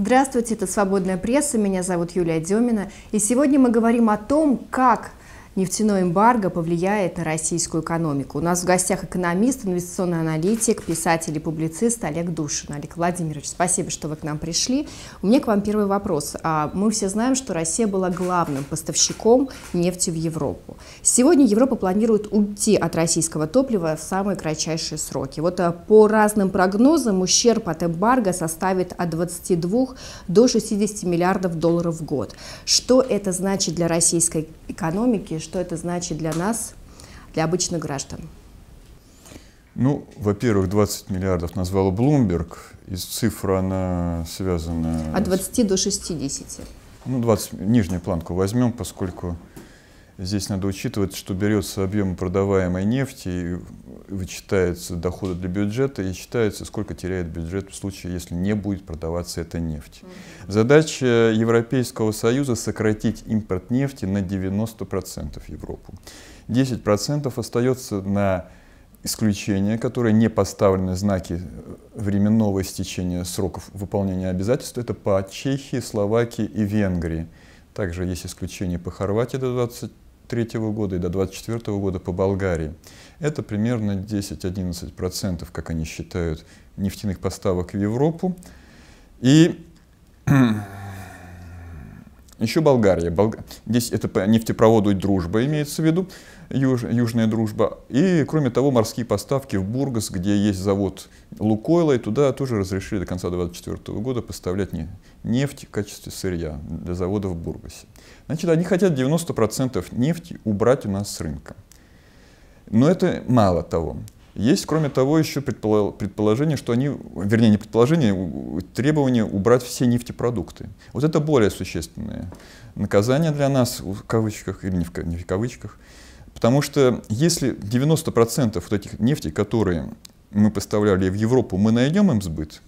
Здравствуйте, это «Свободная пресса», меня зовут Юлия Демина, и сегодня мы говорим о том, как нефтяное эмбарго повлияет на российскую экономику. У нас в гостях экономист, инвестиционный аналитик, писатель и публицист Олег Душин. Олег Владимирович, спасибо, что вы к нам пришли. У меня к вам первый вопрос. А, мы все знаем, что Россия была главным поставщиком нефти в Европу. Сегодня Европа планирует уйти от российского топлива в самые кратчайшие сроки. Вот а, по разным прогнозам ущерб от эмбарго составит от 22 до 60 миллиардов долларов в год. Что это значит для российской экономики, что это значит для нас, для обычных граждан? Ну, во-первых, 20 миллиардов назвала Bloomberg. Из цифра она связана... От 20 до 60. Ну, 20, нижнюю планку возьмем, поскольку Здесь надо учитывать, что берется объем продаваемой нефти, вычитается доходы для бюджета и считается, сколько теряет бюджет в случае, если не будет продаваться эта нефть. Задача Европейского Союза сократить импорт нефти на 90% Европу. 10% остается на исключения, которые не поставлены знаки временного истечения сроков выполнения обязательств, это по Чехии, Словакии и Венгрии. Также есть исключения по Хорватии до 20 23 года и до 24 года по Болгарии. Это примерно 10-11%, как они считают, нефтяных поставок в Европу. И еще Болгария. Болга... Здесь это нефтепроводу и дружба имеется в виду, юж... южная дружба. И, кроме того, морские поставки в Бургас, где есть завод Лукойла, и туда тоже разрешили до конца 2024 года поставлять нефть в качестве сырья для завода в Бургасе. Значит, они хотят 90% нефти убрать у нас с рынка. Но это мало того. Есть, кроме того, еще предположение, что они, вернее, не предположение, требование убрать все нефтепродукты. Вот это более существенное наказание для нас, в кавычках или не в, кавычках, потому что если 90% вот этих нефти, которые мы поставляли в Европу, мы найдем им сбыт,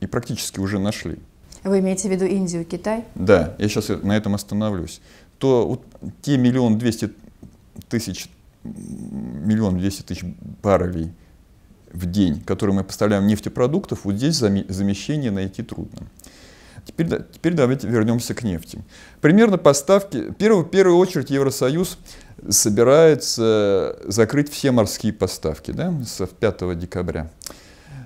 и практически уже нашли, вы имеете в виду Индию, Китай? Да, я сейчас на этом остановлюсь. То вот те миллион двести тысяч, миллион двести тысяч баррелей в день, которые мы поставляем нефтепродуктов, вот здесь замещение найти трудно. Теперь, теперь давайте вернемся к нефти. Примерно поставки... Первый, в первую очередь Евросоюз собирается закрыть все морские поставки да, с 5 декабря.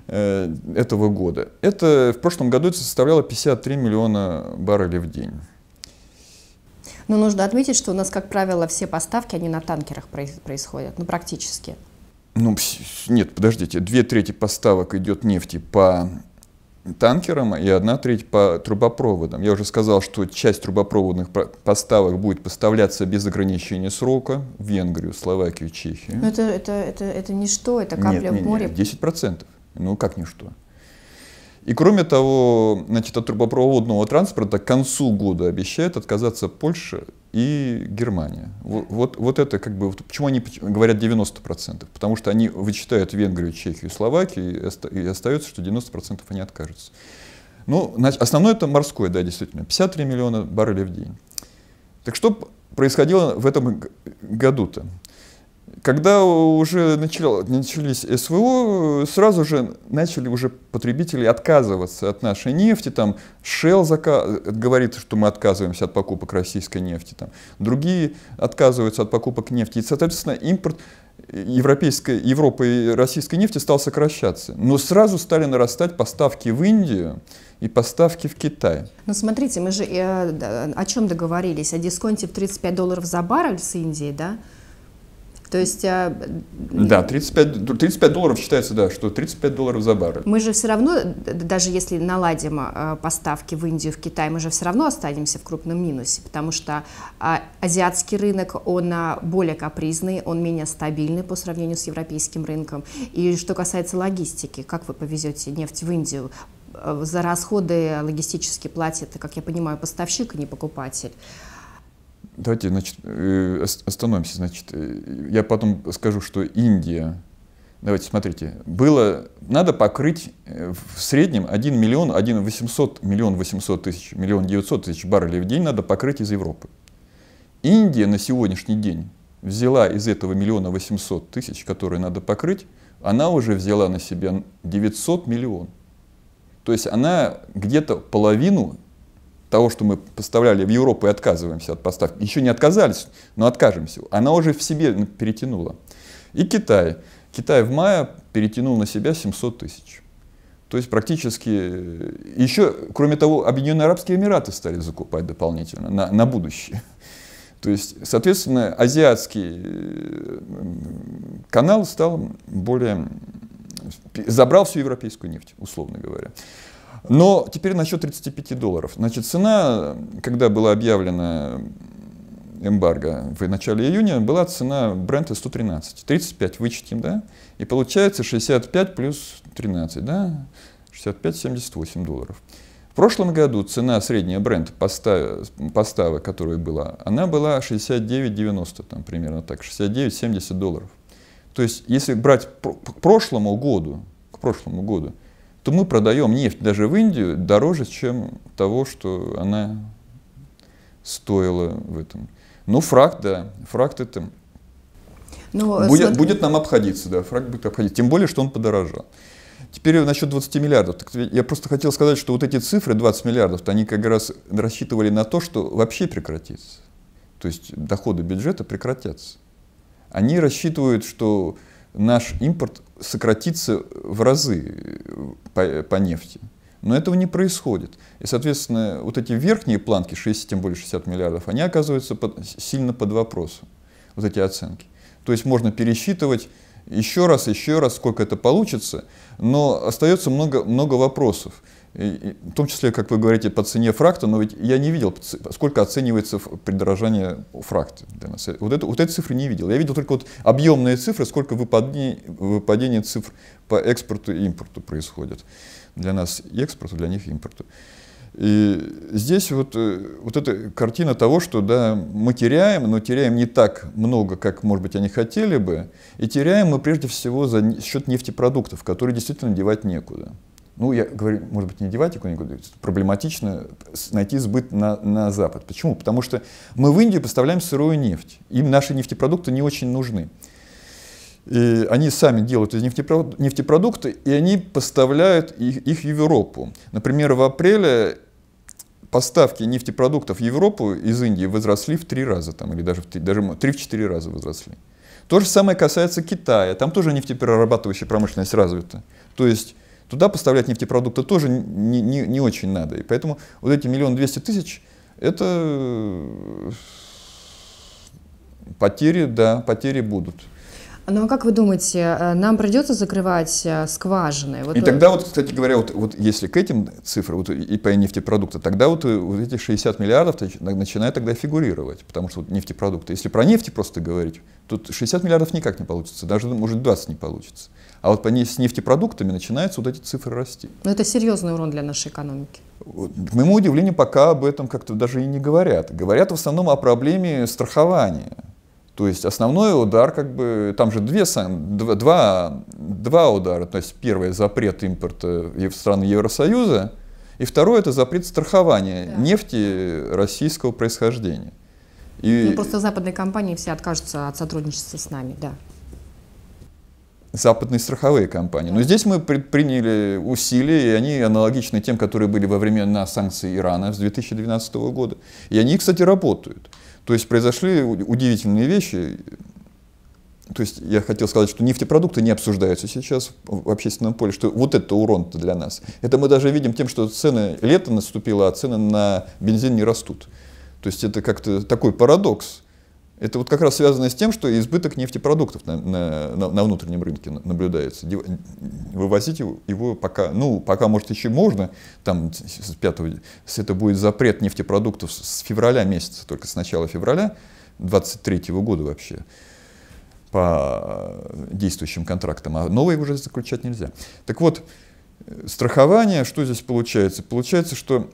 Э, этого года. Это в прошлом году это составляло 53 миллиона баррелей в день. Но нужно отметить, что у нас, как правило, все поставки, они на танкерах происходят, ну практически. Ну, нет, подождите, две трети поставок идет нефти по танкерам и одна треть по трубопроводам. Я уже сказал, что часть трубопроводных поставок будет поставляться без ограничения срока в Венгрию, Словакию, Чехию. Но это, это, это, это ничто, это капля нет, в море. Нет, 10%. Ну, как ничто. И кроме того, значит, от трубопроводного транспорта к концу года обещает отказаться Польша и Германия. Вот, вот, вот это как бы, почему они говорят 90%? Потому что они вычитают Венгрию, Чехию, Словакию, и остается, что 90% они откажутся. Ну, значит, основное это морское, да, действительно, 53 миллиона баррелей в день. Так что происходило в этом году-то? когда уже начались СВО, сразу же начали уже потребители отказываться от нашей нефти. Там Shell зака... говорит, что мы отказываемся от покупок российской нефти. Там. Другие отказываются от покупок нефти. И, соответственно, импорт европейской, Европы и российской нефти стал сокращаться. Но сразу стали нарастать поставки в Индию и поставки в Китай. Ну смотрите, мы же э, о чем договорились? О дисконте в 35 долларов за баррель с Индией, да? То есть... А, да, 35, 35 долларов считается, да, что 35 долларов за баррель. Мы же все равно, даже если наладим а, поставки в Индию, в Китай, мы же все равно останемся в крупном минусе, потому что а, азиатский рынок, он более капризный, он менее стабильный по сравнению с европейским рынком. И что касается логистики, как вы повезете нефть в Индию? Э, за расходы логистически платит, как я понимаю, поставщик, а не покупатель. Давайте, значит, э, остановимся. Значит, э, я потом скажу, что Индия. Давайте, смотрите. Было, надо покрыть э, в среднем 1 миллион, 1 800, миллион 800 тысяч, миллион 900 тысяч баррелей в день надо покрыть из Европы. Индия на сегодняшний день взяла из этого миллиона 800 тысяч, которые надо покрыть, она уже взяла на себя 900 миллион. То есть она где-то половину того, что мы поставляли в Европу и отказываемся от поставки, еще не отказались, но откажемся, она уже в себе перетянула. И Китай. Китай в мае перетянул на себя 700 тысяч. То есть практически э, еще, кроме того, Объединенные Арабские Эмираты стали закупать дополнительно на, на будущее. То есть, соответственно, азиатский э, канал стал более... забрал всю европейскую нефть, условно говоря. Но теперь насчет 35 долларов. Значит, цена, когда была объявлена эмбарго в начале июня, была цена бренда 113. 35 вычтем, да? И получается 65 плюс 13, да? 65-78 долларов. В прошлом году цена средняя бренд поставок, которая была, она была 69-90, там примерно так, 69-70 долларов. То есть, если брать к прошлому году, к прошлому году, то мы продаем нефть даже в Индию дороже, чем того, что она стоила в этом. Ну, фракт, да, фракт это Но, ну, будет, смотри... будет нам обходиться, да, фракт будет обходить. тем более, что он подорожал. Теперь насчет 20 миллиардов. я просто хотел сказать, что вот эти цифры, 20 миллиардов, они как раз рассчитывали на то, что вообще прекратится. То есть доходы бюджета прекратятся. Они рассчитывают, что наш импорт сократится в разы э, по, по нефти. Но этого не происходит. И, соответственно, вот эти верхние планки, 60, тем более 60 миллиардов, они оказываются под, сильно под вопросом, вот эти оценки. То есть можно пересчитывать еще раз, еще раз, сколько это получится, но остается много, много вопросов. И, и, в том числе, как вы говорите, по цене фракта, но ведь я не видел, сколько оценивается придорожание фракта. Для нас. Вот, это, вот эти цифры не видел. Я видел только вот объемные цифры, сколько выпадений, выпадений цифр по экспорту и импорту происходит. Для нас и экспорту, для них и импорту. И здесь вот, э, вот эта картина того, что да, мы теряем, но теряем не так много, как, может быть, они хотели бы. И теряем мы прежде всего за счет нефтепродуктов, которые действительно девать некуда ну, я говорю, может быть, не деватику не говорю, проблематично найти сбыт на, на Запад. Почему? Потому что мы в Индию поставляем сырую нефть. Им наши нефтепродукты не очень нужны. И они сами делают из нефтепродукты, нефтепродукты и они поставляют их, их в Европу. Например, в апреле поставки нефтепродуктов в Европу из Индии возросли в три раза, там, или даже в три, даже в четыре раза возросли. То же самое касается Китая. Там тоже нефтеперерабатывающая промышленность развита. То есть Туда поставлять нефтепродукты тоже не, не, не очень надо. И поэтому вот эти миллион двести тысяч – это э, потери, да, потери будут. Ну а как вы думаете, э, нам придется закрывать э, скважины? Вот и вы... тогда вот, кстати говоря, вот, вот если к этим цифрам, вот и по нефтепродукты тогда вот, вот эти 60 миллиардов начинают тогда фигурировать, потому что вот нефтепродукты. Если про нефть просто говорить, тут 60 миллиардов никак не получится, даже может 20 не получится. А вот по ней с нефтепродуктами начинаются вот эти цифры расти. Но ну, это серьезный урон для нашей экономики. К моему удивлению, пока об этом как-то даже и не говорят. Говорят в основном о проблеме страхования. То есть основной удар, как бы, там же две, два, два, удара. То есть первое – запрет импорта в страны Евросоюза, и второе – это запрет страхования да. нефти российского происхождения. И... Ну, просто западные компании все откажутся от сотрудничества с нами, да западные страховые компании. Но здесь мы предприняли усилия, и они аналогичны тем, которые были во времена санкций Ирана с 2012 года. И они, кстати, работают. То есть произошли удивительные вещи. То есть я хотел сказать, что нефтепродукты не обсуждаются сейчас в общественном поле, что вот это урон для нас. Это мы даже видим тем, что цены, лето наступило, а цены на бензин не растут. То есть это как-то такой парадокс. Это вот как раз связано с тем, что избыток нефтепродуктов на, на, на внутреннем рынке наблюдается. Вывозить его пока, ну, пока, может, еще можно, там, с 5 это будет запрет нефтепродуктов с февраля месяца, только с начала февраля 23 года вообще, по действующим контрактам, а новые уже заключать нельзя. Так вот, э, страхование, что здесь получается? Получается, что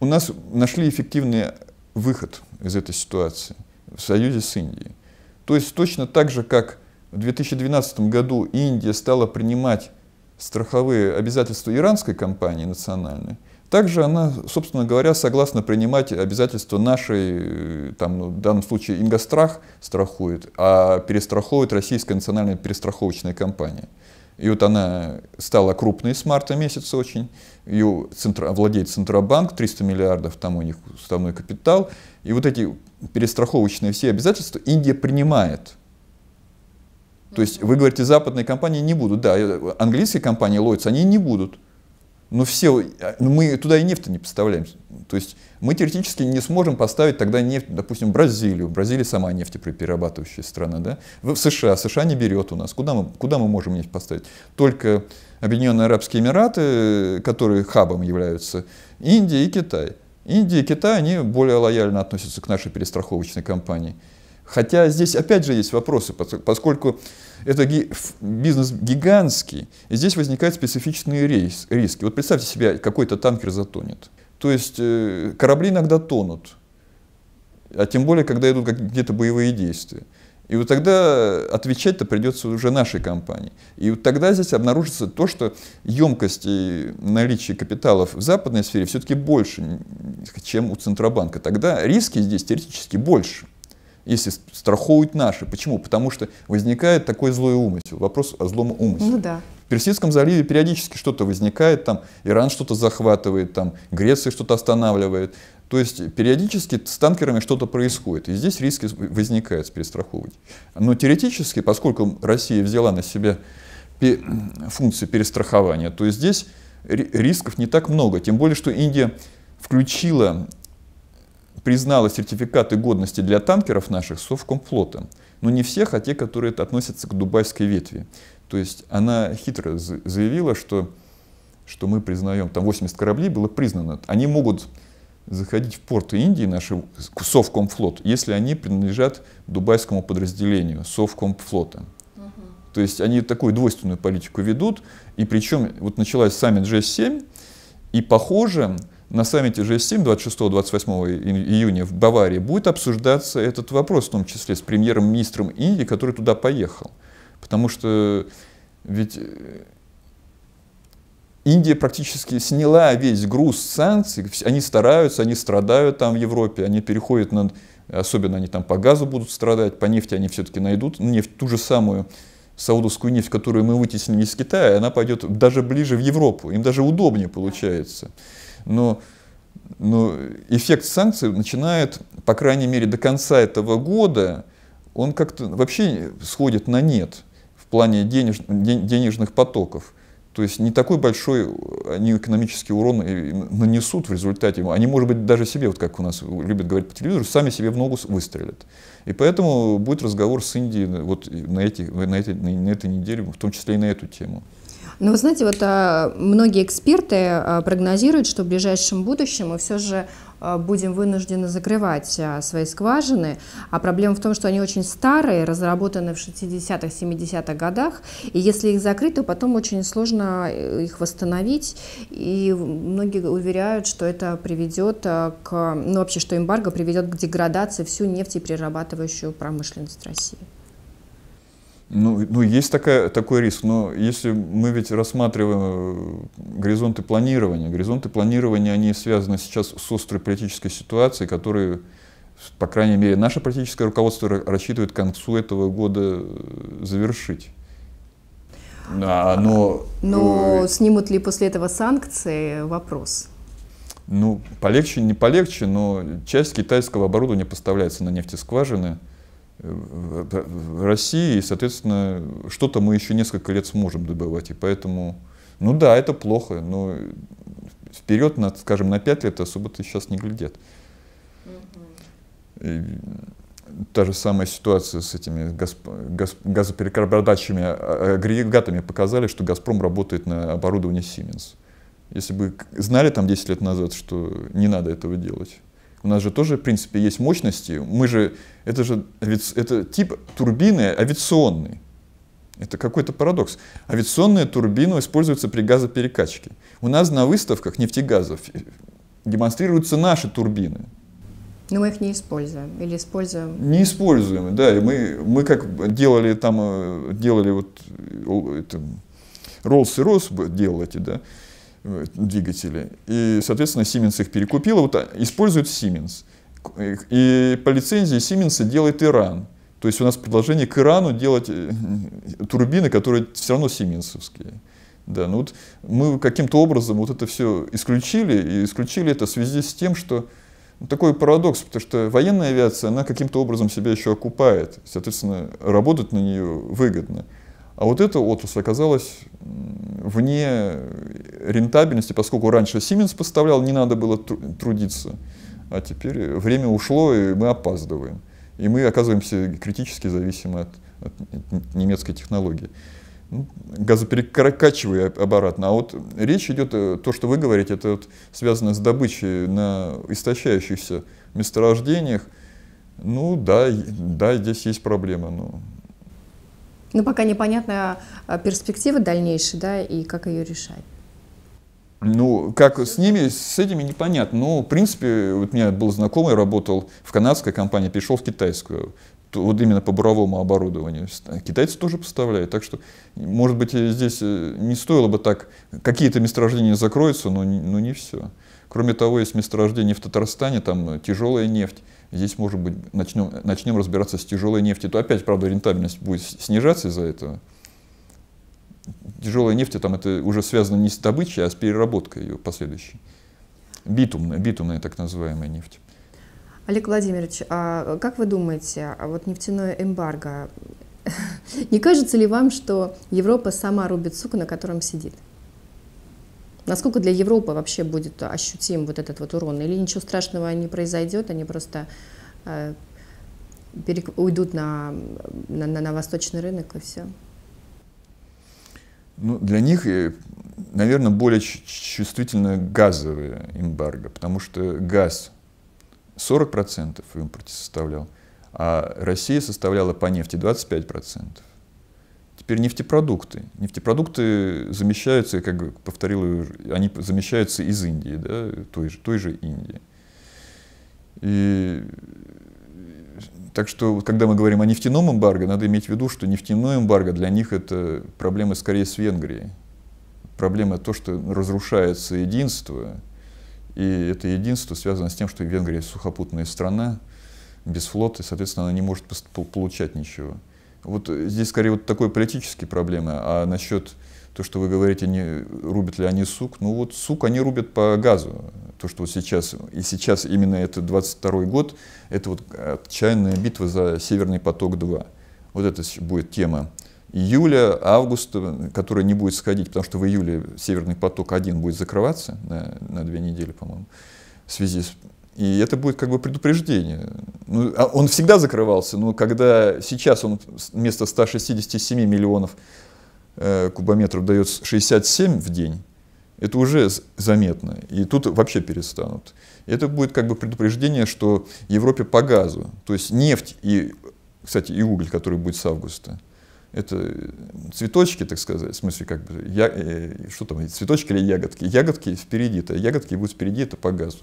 у нас нашли эффективный выход из этой ситуации – в союзе с Индией. То есть точно так же, как в 2012 году Индия стала принимать страховые обязательства иранской компании национальной, также она, собственно говоря, согласна принимать обязательства нашей, э, там, ну, в данном случае Ингострах страхует, а перестраховывает российская национальная перестраховочная компания. И вот она стала крупной с марта месяца очень. Ее центр, владеет Центробанк, 300 миллиардов там у них уставной капитал. И вот эти перестраховочные все обязательства Индия принимает. То есть вы говорите, западные компании не будут. Да, э, английские компании Lloyds, они не будут. Но ну, все, э, ну, мы туда и нефть не поставляем. То есть мы теоретически не сможем поставить тогда нефть, допустим, Бразилию. Бразилия сама нефтеперерабатывающая страна, да? В США, США не берет у нас. Куда мы, куда мы можем нефть поставить? Только Объединенные Арабские Эмираты, э, которые хабом являются, Индия и Китай. Индия и Китай, они более лояльно относятся к нашей перестраховочной компании. Хотя здесь опять же есть вопросы, поскольку это бизнес гигантский, и здесь возникают специфичные рейс, риски. Вот представьте себе, какой-то танкер затонет. То есть э, корабли иногда тонут, а тем более, когда идут где-то боевые действия. И вот тогда отвечать-то придется уже нашей компании. И вот тогда здесь обнаружится то, что емкость и наличие капиталов в западной сфере все-таки больше, чем у Центробанка. Тогда риски здесь теоретически больше если страхуют наши. Почему? Потому что возникает такой злой умысел. Вопрос о злом умысле. Ну да. В Персидском заливе периодически что-то возникает, там Иран что-то захватывает, там Греция что-то останавливает. То есть периодически с танкерами что-то происходит, и здесь риски возникают с перестраховыванием. Но теоретически, поскольку Россия взяла на себя функции перестрахования, то здесь рисков не так много. Тем более, что Индия включила признала сертификаты годности для танкеров наших Совкомфлота, Но не всех, а те, которые относятся к дубайской ветви. То есть она хитро заявила, что, что мы признаем, там 80 кораблей было признано. Они могут заходить в порты Индии, наш Совкомфлот, если они принадлежат дубайскому подразделению Совкомфлота. Угу. То есть они такую двойственную политику ведут. И причем вот началась саммит G7, и похоже, на саммите G7 26-28 июня в Баварии будет обсуждаться этот вопрос, в том числе с премьер-министром Индии, который туда поехал. Потому что ведь э, Индия практически сняла весь груз санкций, они стараются, они страдают там в Европе, они переходят на, особенно они там по газу будут страдать, по нефти они все-таки найдут, нефть ту же самую, саудовскую нефть, которую мы вытеснили из Китая, она пойдет даже ближе в Европу, им даже удобнее получается но, но эффект санкций начинает, по крайней мере, до конца этого года, он как-то вообще сходит на нет в плане денеж, денежных потоков. То есть не такой большой они экономический урон нанесут в результате. Они, может быть, даже себе, вот как у нас любят говорить по телевизору, сами себе в ногу выстрелят. И поэтому будет разговор с Индией вот на, эти, на, этой, на этой неделе, в том числе и на эту тему. Ну, вы знаете, вот а, многие эксперты а, прогнозируют, что в ближайшем будущем мы все же а, будем вынуждены закрывать а, свои скважины. А проблема в том, что они очень старые, разработаны в 60-х, 70-х годах. И если их закрыть, то потом очень сложно э, их восстановить. И многие уверяют, что это приведет а, к... Ну, вообще, что эмбарго приведет к деградации всю нефтеперерабатывающую промышленность России. Ну, ну есть такая, такой риск, но если мы ведь рассматриваем э, горизонты планирования, горизонты планирования, они связаны сейчас с острой политической ситуацией, которую, по крайней мере, наше политическое руководство рассчитывает к концу этого года э, завершить. Да, но... Э, но снимут ли после этого санкции, вопрос. Ну, полегче, не полегче, но часть китайского оборудования поставляется на нефтескважины в России, и, соответственно, что-то мы еще несколько лет сможем добывать. И поэтому, ну да, это плохо, но вперед, на, скажем, на 5 лет особо-то сейчас не глядят. И та же самая ситуация с этими газ, газ, газоперекарбодачами а, а, агрегатами показали, что «Газпром» работает на оборудовании «Сименс». Если бы знали там 10 лет назад, что не надо этого делать, у нас же тоже, в принципе, есть мощности. Мы же, это же это тип турбины авиационный. Это какой-то парадокс. Авиационная турбина используется при газоперекачке. У нас на выставках нефтегазов э, демонстрируются наши турбины. Но мы их не используем или используем? Не используем, да. И мы, мы как делали там, э, делали вот э, Rolls royce делал эти, да, Э, двигатели. И, соответственно, Siemens их перекупила, вот а, использует Siemens. И по лицензии Siemens делает Иран. То есть у нас предложение к Ирану делать э, турбины, которые все равно сименсовские. Да, ну вот мы каким-то образом вот это все исключили, и исключили это в связи с тем, что ну, такой парадокс, потому что военная авиация, она каким-то образом себя еще окупает, соответственно, работать на нее выгодно. А вот эта отрасль оказалась вне рентабельности, поскольку раньше Siemens поставлял, не надо было трудиться, а теперь время ушло, и мы опаздываем. И мы оказываемся критически зависимы от, от немецкой технологии. Ну, Газоперекачивая обратно. А вот речь идет, э, то, что вы говорите, это вот связано с добычей на истощающихся месторождениях. Ну да, да, здесь есть проблема. Но но пока непонятна а, перспектива дальнейшая, да, и как ее решать. Ну, как с ними, с этими непонятно. Но ну, в принципе, вот у меня был знакомый, работал в канадской компании, перешел в китайскую. Вот именно по буровому оборудованию. Э, китайцы тоже поставляют. Так что, может быть, здесь э, не стоило бы так... Какие-то месторождения закроются, но, но не все. Кроме того, есть месторождение в Татарстане, там э, тяжелая нефть. Здесь, может быть, начнем, начнем разбираться с тяжелой нефтью. То опять, правда, рентабельность будет снижаться из-за этого тяжелой нефти там это уже связано не с добычей, а с переработкой ее последующей. Битумная, битумная так называемая нефть. Олег Владимирович, а как вы думаете, а вот нефтяное эмбарго, не кажется ли вам, что Европа сама рубит сук, на котором сидит? Насколько для Европы вообще будет ощутим вот этот вот урон? Или ничего страшного не произойдет, они просто э, перек... уйдут на, на, на, на восточный рынок и все? ну, для них, э, наверное, более чувствительно газовые эмбарго, потому что газ 40% в импорте составлял, а Россия составляла по нефти 25%. Теперь нефтепродукты. Нефтепродукты замещаются, как повторил, они замещаются из Индии, да, той же, той же Индии. И так что, когда мы говорим о нефтяном эмбарго, надо иметь в виду, что нефтяное эмбарго для них это проблема скорее с Венгрией. Проблема то, что разрушается единство, и это единство связано с тем, что Венгрия сухопутная страна, без флота, и, соответственно, она не может получать ничего. Вот здесь скорее вот такой политические проблемы, а насчет то, что вы говорите, не рубят ли они сук, ну вот сук они рубят по газу. То, что вот сейчас, и сейчас именно это 22 год, это вот отчаянная битва за Северный поток-2. Вот это будет тема июля, августа, которая не будет сходить, потому что в июле Северный поток-1 будет закрываться на, на две недели, по-моему, в связи с... И это будет как бы предупреждение. Ну, а он всегда закрывался, но когда сейчас он вместо 167 миллионов Э, кубометров дается 67 в день, это уже заметно. И тут вообще перестанут. Это будет как бы предупреждение, что Европе по газу, то есть нефть и, кстати, и уголь, который будет с августа, это цветочки, так сказать, в смысле, как бы, я, э, что там, цветочки или ягодки? Ягодки впереди-то, ягодки будут впереди, это по газу.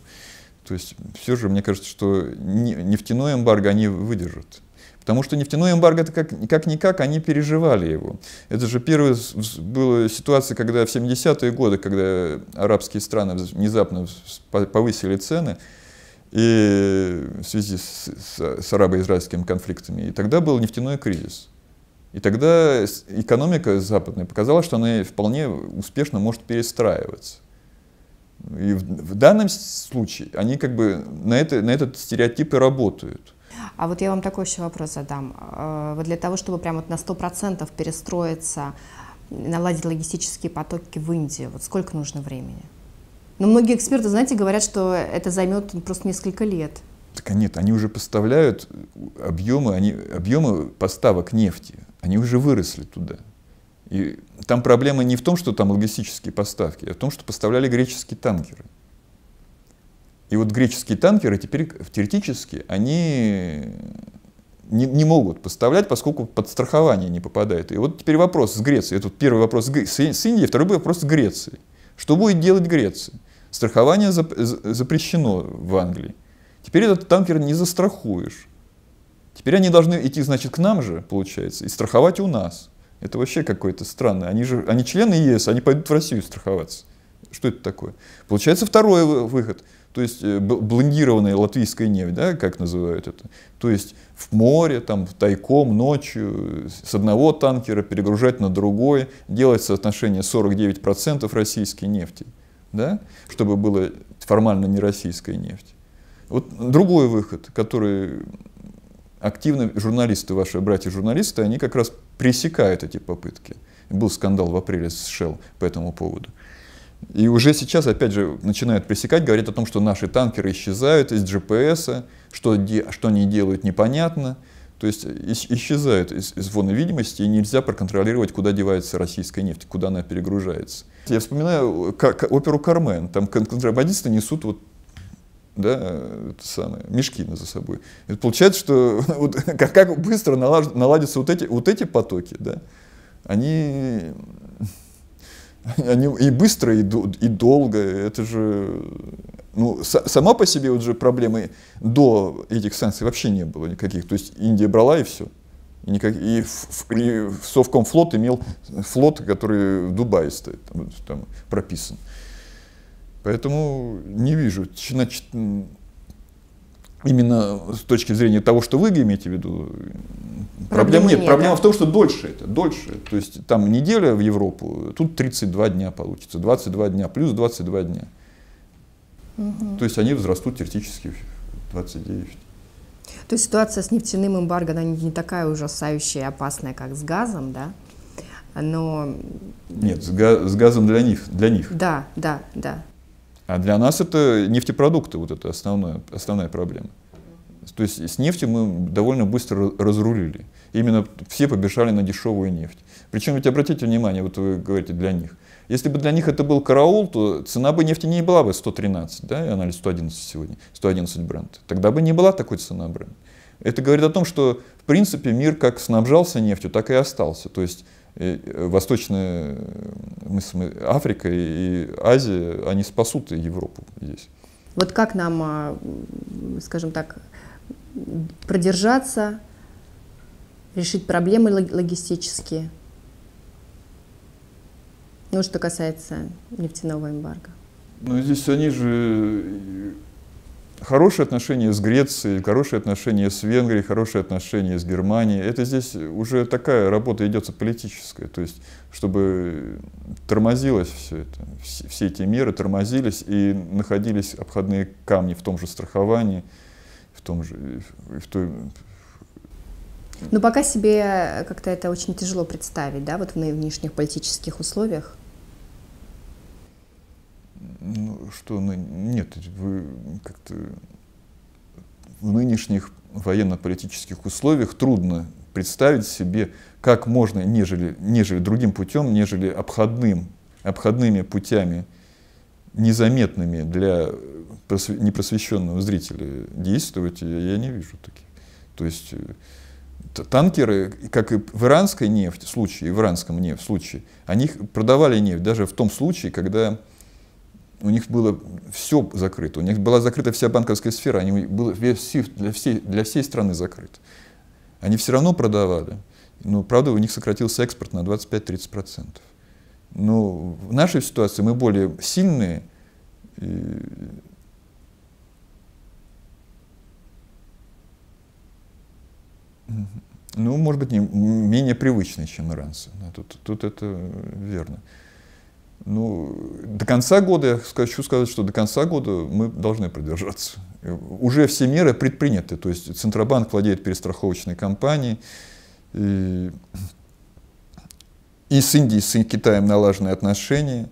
То есть все же, мне кажется, что нефтяное эмбарго они выдержат. Потому что нефтяной эмбарго, это как, как-никак, они переживали его. Это же первая была ситуация, когда в 70-е годы, когда арабские страны внезапно повысили цены, и в связи с, с, с арабо-израильскими конфликтами. И тогда был нефтяной кризис. И тогда экономика западная показала, что она вполне успешно может перестраиваться. И в, в данном случае они как бы на, это, на этот стереотип и работают. А вот я вам такой еще вопрос задам. Э, вот для того, чтобы прямо вот на 100% перестроиться, наладить логистические потоки в Индии, вот сколько нужно времени? Но ну, многие эксперты, знаете, говорят, что это займет просто несколько лет. Так нет, они уже поставляют э, объемы, они, объемы поставок нефти, они уже выросли туда. И там проблема не в том, что там логистические поставки, а в том, что поставляли греческие танкеры. И вот греческие танкеры теперь теоретически они не, не могут поставлять, поскольку под страхование не попадает. И вот теперь вопрос с Грецией. Это вот первый вопрос с Индией, второй вопрос с Грецией. Что будет делать Греция? Страхование запрещено в Англии. Теперь этот танкер не застрахуешь. Теперь они должны идти, значит, к нам же, получается, и страховать у нас. Это вообще какое-то странное. Они же, они члены ЕС, они пойдут в Россию страховаться. Что это такое? Получается второй выход то есть э, блондированная латвийская нефть, да, как называют это, то есть в море, там, тайком, ночью, с одного танкера перегружать на другой, делать соотношение 49% российской нефти, да, чтобы было формально не российская нефть. Вот другой выход, который активно журналисты, ваши братья-журналисты, они как раз пресекают эти попытки. Был скандал в апреле с Shell по этому поводу. И уже сейчас, опять же, начинают пресекать, говорят о том, что наши танкеры исчезают из GPS, что, де, что они делают, непонятно. То есть исчезают из, из зоны видимости, и нельзя проконтролировать, куда девается российская нефть, куда она перегружается. Я вспоминаю как, оперу «Кармен». Там контрабандисты несут вот да, это самое, мешки за собой. Это получается, что вот, как, как быстро налаж, наладятся вот эти, вот эти потоки, да, они Они и быстро, и, и долго. Это же ну, сама по себе вот же проблемы до этих санкций вообще не было никаких. То есть Индия брала и все. И, никак, и, в, и Совкомфлот имел флот, который в Дубае стоит, там, там прописан. Поэтому не вижу. Значит, именно с точки зрения того, что вы имеете в виду, проблем, проблем нет. нет. Проблема в том, что дольше это, дольше. То есть там неделя в Европу, тут 32 дня получится, 22 дня, плюс 22 дня. Угу. То есть они возрастут теоретически 29. То есть ситуация с нефтяным эмбарго, она не такая ужасающая и опасная, как с газом, да? Но... Нет, с, га- с газом для них, для них. Да, да, да. А для нас это нефтепродукты, вот это основная, основная проблема. То есть с нефтью мы довольно быстро разрулили. Именно все побежали на дешевую нефть. Причем ведь обратите внимание, вот вы говорите для них. Если бы для них это был караул, то цена бы нефти не была бы 113, да, анализ 111 сегодня, 111 бренд. Тогда бы не была такой цена бренда. Это говорит о том, что в принципе мир как снабжался нефтью, так и остался. То есть Э, восточная э, Африка и Азия, они спасут Европу здесь. Вот как нам, а, скажем так, продержаться, решить проблемы логистические? Ну, что касается нефтяного эмбарго. Ну, здесь они же хорошие отношения с Грецией, хорошие отношения с Венгрией, хорошие отношения с Германией. Это здесь уже такая работа идется политическая, то есть чтобы тормозилось все это, все эти меры тормозились и находились обходные камни в том же страховании, в том же, в той, но пока себе как-то это очень тяжело представить, да, вот в нынешних политических условиях ну, что, ну, нет, вы как-то в нынешних военно-политических условиях трудно представить себе, как можно, нежели, нежели другим путем, нежели обходным, обходными путями, незаметными для просве- непросвещенного зрителя действовать, я, я не вижу таких. То есть э, танкеры, как и в иранской нефти, в случае, и в иранском нефти, в случае, они продавали нефть даже в том случае, когда у них было все закрыто, у них была закрыта вся банковская сфера, они были все, для, всей, для всей страны закрыты. Они все равно продавали, но, ну, правда, у них сократился экспорт на 25-30%. Но в нашей ситуации мы более сильные, и... ну, может быть, не, менее привычные, чем иранцы. Тут, тут это верно. Ну, до конца года, я хочу сказать, что до конца года мы должны продержаться. Уже все меры предприняты, то есть Центробанк владеет перестраховочной компанией, и, и с Индией, с Китаем налажены отношения,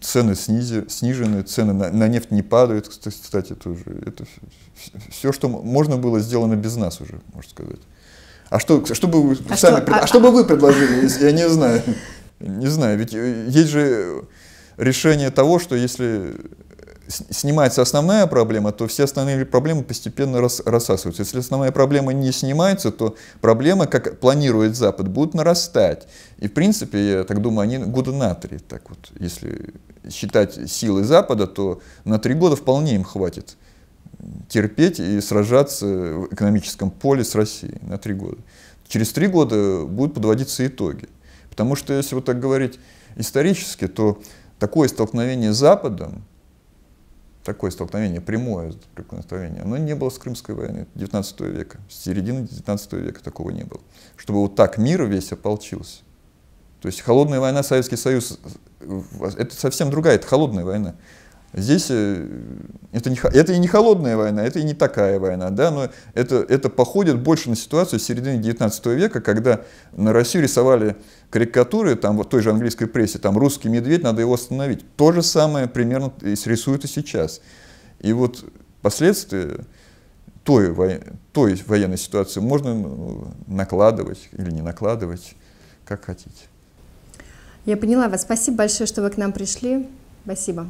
цены снизи, снижены, цены на, на нефть не падают, кстати, тоже. Это все, все, что можно было, сделано без нас уже, можно сказать. А что, что бы вы а сами, что, а, а что бы вы предложили? Я не знаю, не знаю. Ведь э, есть же решение того, что если снимается основная проблема, то все остальные проблемы постепенно рас, рассасываются. Если основная проблема не снимается, то проблемы, как планирует Запад, будут нарастать. И, в принципе, я так думаю, они года на три. Так вот, если считать силы Запада, то на три года вполне им хватит терпеть и сражаться в экономическом поле с Россией на три года. Через три года будут подводиться итоги. Потому что, если вот так говорить исторически, то такое столкновение с Западом, такое столкновение, прямое столкновение, оно не было с Крымской войны 19 века, с середины 19 века такого не было. Чтобы вот так мир весь ополчился. То есть холодная война Советский Союз, э, э, это совсем другая, это холодная война. Здесь э, это, не, это и не холодная война, это и не такая война, да, но это, это походит больше на ситуацию середины 19 века, когда на Россию рисовали карикатуры, там в той же английской прессе, там русский медведь, надо его остановить. То же самое примерно рисуют и сейчас. И вот последствия той, той военной ситуации можно ну, накладывать или не накладывать, как хотите. Я поняла вас. Спасибо большое, что вы к нам пришли. Спасибо.